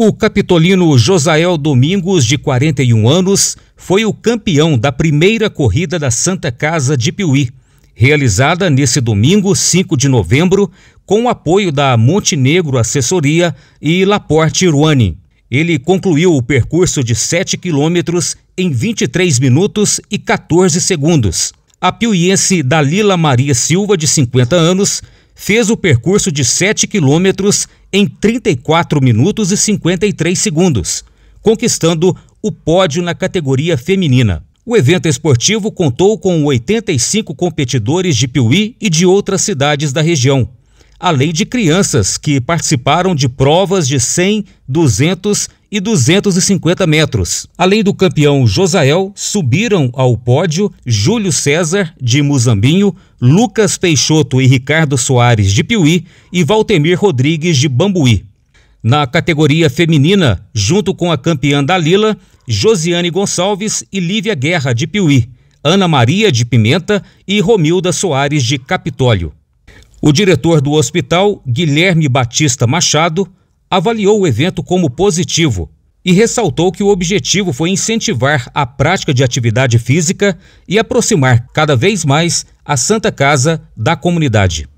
O capitolino Josael Domingos, de 41 anos, foi o campeão da primeira corrida da Santa Casa de Piuí, realizada nesse domingo, 5 de novembro, com o apoio da Montenegro Assessoria e Laporte Ruani. Ele concluiu o percurso de 7 quilômetros em 23 minutos e 14 segundos. A piuiense Dalila Maria Silva, de 50 anos, fez o percurso de 7 quilômetros em 34 minutos e 53 segundos, conquistando o pódio na categoria feminina. O evento esportivo contou com 85 competidores de Piuí e de outras cidades da região, além de crianças que participaram de provas de 100, 200 e 250 metros. Além do campeão Josael, subiram ao pódio Júlio César, de Muzambinho, Lucas Peixoto e Ricardo Soares, de Piuí, e Valtemir Rodrigues, de Bambuí. Na categoria feminina, junto com a campeã Dalila, Josiane Gonçalves e Lívia Guerra, de Piuí, Ana Maria de Pimenta e Romilda Soares, de Capitólio. O diretor do hospital, Guilherme Batista Machado, avaliou o evento como positivo e ressaltou que o objetivo foi incentivar a prática de atividade física e aproximar cada vez mais a Santa Casa da comunidade.